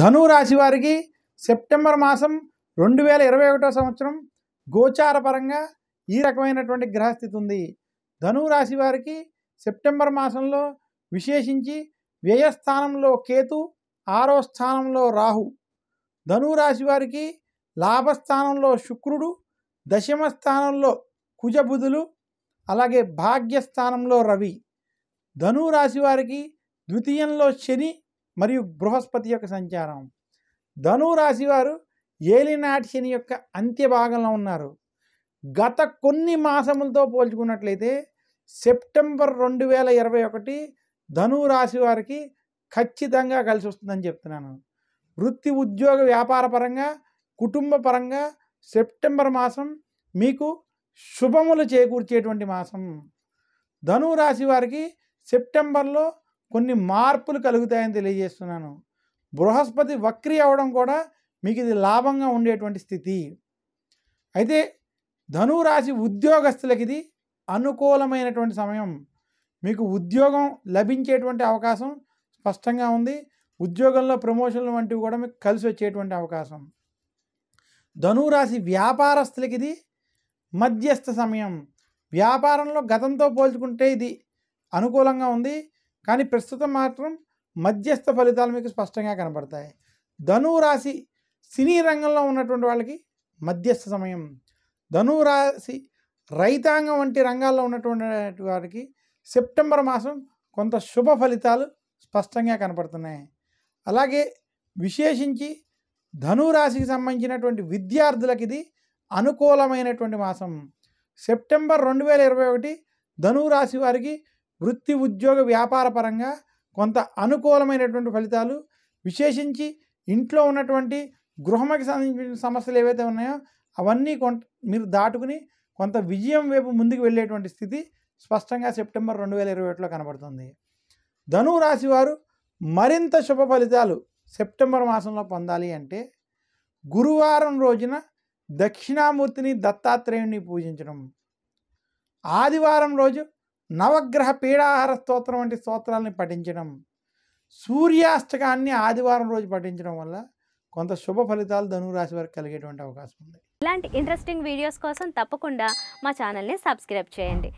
ధనురాశి వారికి సెప్టెంబర్ మాసం రెండు వేల ఇరవై ఒకటో సంవత్సరం గోచార పరంగా ఈ రకమైనటువంటి గ్రహస్థితి ఉంది ధనురాశి వారికి సెప్టెంబర్ మాసంలో విశేషించి వ్యయస్థానంలో కేతు ఆరో స్థానంలో రాహు ధనురాశి వారికి లాభస్థానంలో శుక్రుడు దశమ స్థానంలో కుజబుధులు అలాగే భాగ్యస్థానంలో రవి ధనురాశి వారికి ద్వితీయంలో శని మరియు బృహస్పతి యొక్క సంచారం ధనురాశి వారు ఏలినాటి యొక్క అంత్య భాగంలో ఉన్నారు గత కొన్ని మాసములతో పోల్చుకున్నట్లయితే సెప్టెంబర్ రెండు వేల ఇరవై ఒకటి ధనురాశి వారికి ఖచ్చితంగా కలిసి వస్తుందని చెప్తున్నాను వృత్తి ఉద్యోగ వ్యాపార పరంగా కుటుంబ పరంగా సెప్టెంబర్ మాసం మీకు శుభములు చేకూర్చేటువంటి మాసం ధనురాశి వారికి సెప్టెంబర్లో కొన్ని మార్పులు కలుగుతాయని తెలియజేస్తున్నాను బృహస్పతి వక్రీ అవడం కూడా మీకు ఇది లాభంగా ఉండేటువంటి స్థితి అయితే ధనురాశి ఉద్యోగస్తులకి ఇది అనుకూలమైనటువంటి సమయం మీకు ఉద్యోగం లభించేటువంటి అవకాశం స్పష్టంగా ఉంది ఉద్యోగంలో ప్రమోషన్లు వంటివి కూడా మీకు కలిసి వచ్చేటువంటి అవకాశం ధనురాశి వ్యాపారస్తులకి ఇది మధ్యస్థ సమయం వ్యాపారంలో గతంతో పోల్చుకుంటే ఇది అనుకూలంగా ఉంది కానీ ప్రస్తుతం మాత్రం మధ్యస్థ ఫలితాలు మీకు స్పష్టంగా కనబడతాయి ధనువు రాశి సినీ రంగంలో ఉన్నటువంటి వాళ్ళకి మధ్యస్థ సమయం ధనువు రాశి రైతాంగం వంటి రంగాల్లో ఉన్నటువంటి వారికి సెప్టెంబర్ మాసం కొంత శుభ ఫలితాలు స్పష్టంగా కనపడుతున్నాయి అలాగే విశేషించి ధనురాశికి సంబంధించినటువంటి విద్యార్థులకు ఇది అనుకూలమైనటువంటి మాసం సెప్టెంబర్ రెండు వేల ఇరవై ఒకటి ధనురాశి వారికి వృత్తి ఉద్యోగ వ్యాపార పరంగా కొంత అనుకూలమైనటువంటి ఫలితాలు విశేషించి ఇంట్లో ఉన్నటువంటి గృహమకి సంబంధించిన సమస్యలు ఏవైతే ఉన్నాయో అవన్నీ కొంత మీరు దాటుకుని కొంత విజయం వైపు ముందుకు వెళ్ళేటువంటి స్థితి స్పష్టంగా సెప్టెంబర్ రెండు వేల ఇరవై ఒకటిలో కనబడుతుంది ధనువు రాశి వారు మరింత శుభ ఫలితాలు సెప్టెంబర్ మాసంలో పొందాలి అంటే గురువారం రోజున దక్షిణామూర్తిని దత్తాత్రేయుని పూజించడం ఆదివారం రోజు నవగ్రహ పీడాహార స్తోత్రం వంటి స్తోత్రాలని పఠించడం సూర్యాష్టకాన్ని ఆదివారం రోజు పఠించడం వల్ల కొంత శుభ ఫలితాలు ధనురాశి వారికి కలిగేటువంటి అవకాశం ఉంది ఇలాంటి ఇంట్రెస్టింగ్ వీడియోస్ కోసం తప్పకుండా మా ఛానల్ని సబ్స్క్రైబ్ చేయండి